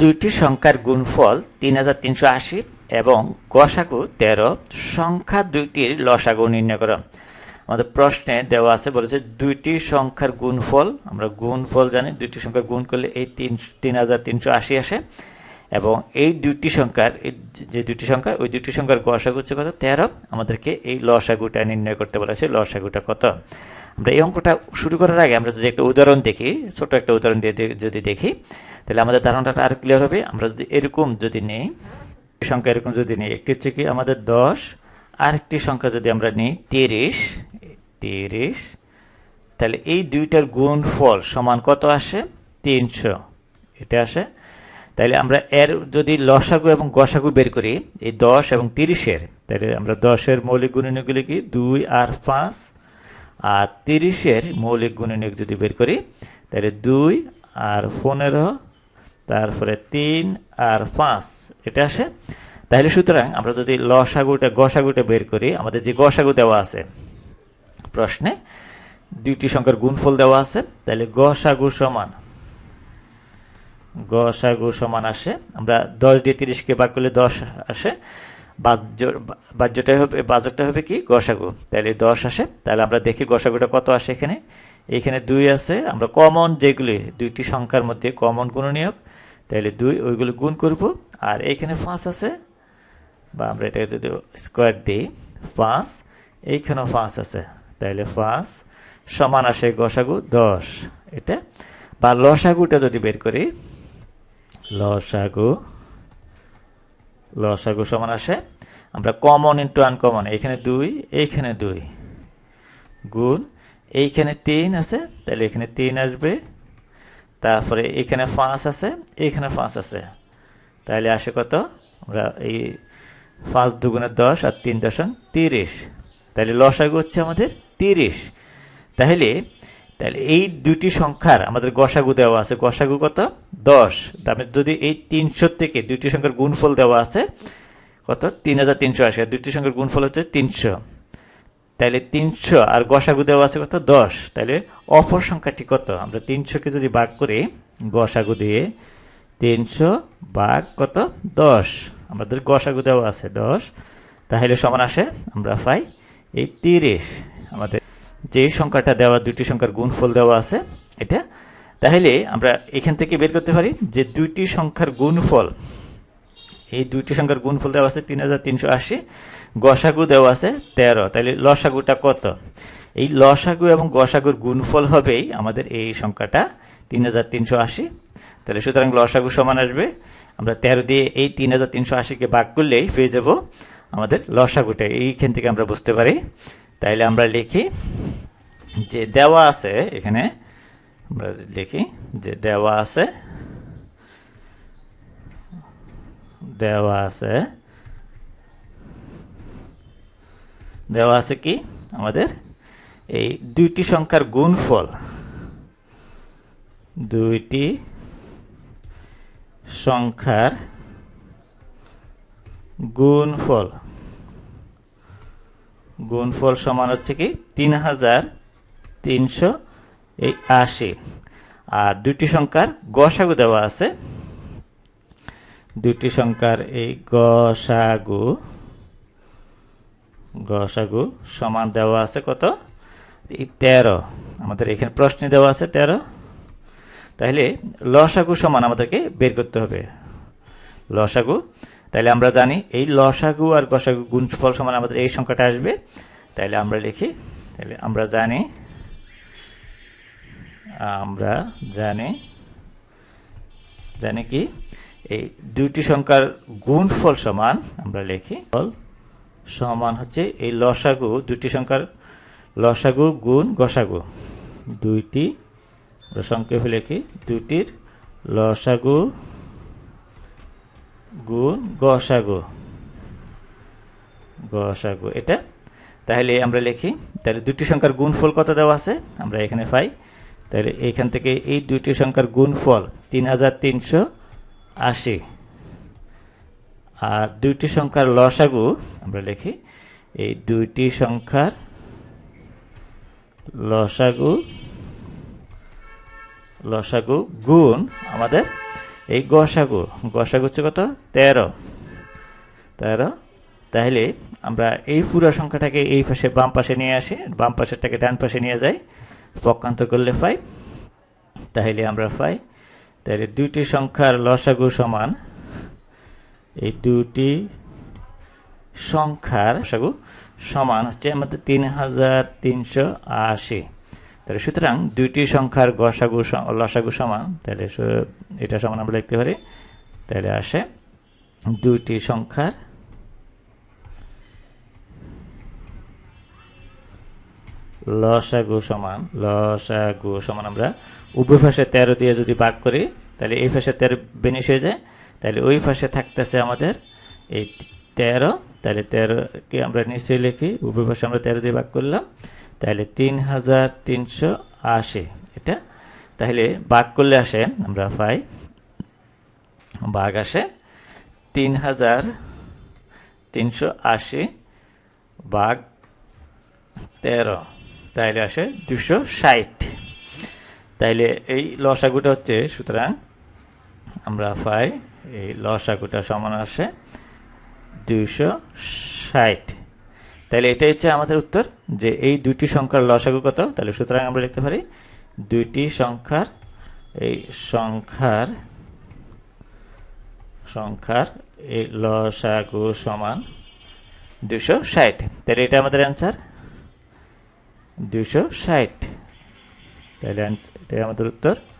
দুইটি সংখ্যার গুণফল তিন হাজার তিনশো আশি এবং গসাগু তেরো সংখ্যা দুইটির লসাগু নির্ণয় করা আমাদের প্রশ্নে দেওয়া আছে বলেছে দুইটি সংখ্যার গুণফল আমরা গুণফল জানি দুইটি সংখ্যা গুণ করলে এই তিন তিন হাজার তিনশো আশি আসে এবং এই দুইটি সংখ্যার যে দুটি সংখ্যা ওই দুটি সংখ্যার গসাগু হচ্ছে কত তেরো আমাদেরকে এই লসাগুটা নির্ণয় করতে বলেছে লসাগুটা কত আমরা এই অঙ্কটা শুরু করার আগে আমরা যদি একটা উদাহরণ দেখি ছোট একটা উদাহরণ দিয়ে যদি দেখি তাহলে আমাদের ধারণাটা আরও ক্লিয়ার হবে আমরা যদি এরকম যদি নেই সংখ্যা এরকম যদি নিই একটি হচ্ছে কি আমাদের দশ আরেকটি সংখ্যা যদি আমরা নিই তিরিশ তিরিশ তাহলে এই দুইটার গুণ ফল সমান কত আসে তিনশো এটা আসে তাহলে আমরা এর যদি লসাগু এবং গসাগু বের করি এই দশ এবং তিরিশের তাহলে আমরা দশের মৌলিক গুণনীগুলি কি দুই আর পাঁচ আর তিরিশের মৌলিক গুণনীয়ক যদি বের করি তাহলে দুই আর পনেরো তারপরে তিন আর পাঁচ এটা আসে তাহলে সুতরাং আমরা যদি লসাগুটে গসাগুটা বের করি আমাদের যে গসাগু দেওয়া আছে প্রশ্নে দুইটি সংখ্যার গুণফল দেওয়া আছে তাহলে গসাগু সমান গসাগু সমান আসে আমরা দশ দিয়ে তিরিশকে ভাগ করলে দশ আসে বাহ্যটাই হবে বাজকটা হবে কি গসাগু তাহলে দশ আসে তাহলে আমরা দেখি গসাগুটা কত আসে এখানে এখানে দুই আছে আমরা কমন যেগুলি দুইটি সংখ্যার মধ্যে কমন কোনো নিয়োগ তাহলে দুই ওইগুলো গুণ করব আর এখানে পাঁচ আছে বা আমরা এটাকে যদি স্কোয়ার দিই পাঁচ এইখানেও পাঁচ আছে তাহলে পাঁচ সমান আসে গসাগু দশ এটা বা লসাগুটা যদি বের করি লসাগু লসাগু সমান আসে আমরা কমন ইন্টু আনকমন এখানে দুই এইখানে দুই গুণ এইখানে তিন আছে তাহলে এখানে তিন আসবে তারপরে এখানে পাঁচ আছে এইখানে পাঁচ আছে তাহলে আসে কত আমরা এই পাঁচ দুগুণে দশ আর তিন দশন তিরিশ তাহলে লসাগু হচ্ছে আমাদের তিরিশ তাহলে তাহলে এই দুটি সংখ্যার আমাদের গসাগু দেওয়া আছে গসাগু কত দশ তারপরে মানে যদি এই তিনশো থেকে দুটি সংখ্যার গুণফল দেওয়া আছে কত তিন হাজার তিনশো আশি আর দুটি সংখ্যার গুণফল হচ্ছে তিনশো তাহলে তিনশো আর গসাগু দেওয়া আছে কত দশ তাহলে অপর সংখ্যাটি কত আমরা তিনশোকে যদি বাগ করি গসাগু দিয়ে তিনশো বাঘ কত দশ আমাদের গসাগু দেওয়া আছে দশ তাহলে সমান আসে আমরা পাই এই তিরিশ আমাদের যে সংখ্যাটা দেওয়া দুটি সংখ্যার গুণফল দেওয়া আছে এটা তাহলে আমরা এখান থেকে বের করতে পারি যে দুইটি সংখ্যার গুণফল এই দুইটি সংখ্যার গুণফল দেওয়া আছে তিন হাজার তিনশো আশি গসাগু দেওয়া আছে তেরো তাহলে লসাগুটা কত এই লসাগু এবং গসাগুর গুণফল হবেই আমাদের এই সংখ্যাটা তিন হাজার তিনশো আশি তাহলে সুতরাং লসাগু সমান আসবে আমরা তেরো দিয়ে এই তিন হাজার তিনশো আশিকে ভাগ করলেই পেয়ে যাব আমাদের লসাগুটা এইখান থেকে আমরা বুঝতে পারি তাইলে আমরা লিখি যে দেওয়া আছে এখানে আমরা লিখি যে দেওয়া আছে দেওয়া আছে দেওয়া আছে কি আমাদের এই দুইটি সংখ্যার গুণফল দুইটি সংখ্যার গুণফল গুণফল সমান হচ্ছে কি তিন হাজার তিনশো এই আশি আর দুটি সংখ্যার গসাগু দেওয়া আছে দুটি সংখ্যার এই গসাগু গসাগু সমান দেওয়া আছে কত এই তেরো আমাদের এখানে প্রশ্নে দেওয়া আছে তেরো তাহলে লসাগু সমান আমাদেরকে বের করতে হবে লসাগু তাহলে আমরা জানি এই লসাগু আর গসাগু গুণফল সমান আমাদের এই সংখ্যাটা আসবে তাহলে আমরা লিখি তাহলে আমরা জানি আমরা জানি জানি কি এই দুইটি সংখ্যার গুণফল সমান আমরা লিখি ফল সমান হচ্ছে এই লসাগু দুইটি সংখ্যার লসাগু গুণ গসাগু দুইটি সংক্ষেপে লিখি দুইটির লসাগু গুণ গসাগু গসাগু এটা তাহলে আমরা লিখি তাহলে দুটি সংখ্যার গুণফল কত দেওয়া আছে আমরা এখানে পাই তাহলে এখান থেকে এই দুটি সংখ্যার গুণফল তিন হাজার তিনশো আশি আর দুটি সংখ্যার লসাগু আমরা লিখি এই দুইটি সংখ্যার লসাগু লসাগু গুণ আমাদের এই গসাগু গসাগু হচ্ছে কত তেরো তেরো তাহলে আমরা এই পুরো সংখ্যাটাকে এই পাশে বাম পাশে নিয়ে আসি বাম পাশেরটাকে ডান পাশে নিয়ে যাই পক্ষান্তর করলে পাই তাহলে আমরা পাই তাহলে দুইটি সংখ্যার লসাগু সমান এই দুটি সংখ্যার সাগু সমান হচ্ছে আমাদের তিন হাজার তিনশো আশি তাহলে সুতরাং দুইটি সংখ্যার গসাগু লসাগু সমান তাহলে এটা সমান আমরা লিখতে পারি তাহলে আসে দুইটি সংখ্যার লসাগু সমান লসাগু সমান আমরা উভয় ফাঁসে তেরো দিয়ে যদি ভাগ করি তাহলে এই ফাঁসে তেরো বেনিশ হয়ে যায় তাহলে ওই ফাঁসে থাকতেছে আমাদের এই তেরো তাহলে তেরোকে আমরা নিশ্চয়ই লিখি উভয় ফাঁসে আমরা তেরো দিয়ে ভাগ করলাম তাহলে তিন হাজার তিনশো আশি এটা তাহলে বাঘ করলে আসে আমরা পাই বাঘ আসে তিন হাজার তিনশো আশি বাঘ তেরো তাইলে আসে দুশো ষাট তাইলে এই লসাগুটা হচ্ছে সুতরাং আমরা পাই এই লসাগুটা সমান আসে দুশো ষাট তাহলে এটাই হচ্ছে আমাদের উত্তর যে এই দুইটি সংখ্যার লসাগু কত তাহলে সুতরাং আমরা লিখতে পারি দুইটি সংখ্যার এই সংখ্যার সংখ্যার এই লসাগু সমান দুশো ষাট তাহলে এটা আমাদের অ্যান্সার দুশো ষাট তাহলে এটাই আমাদের উত্তর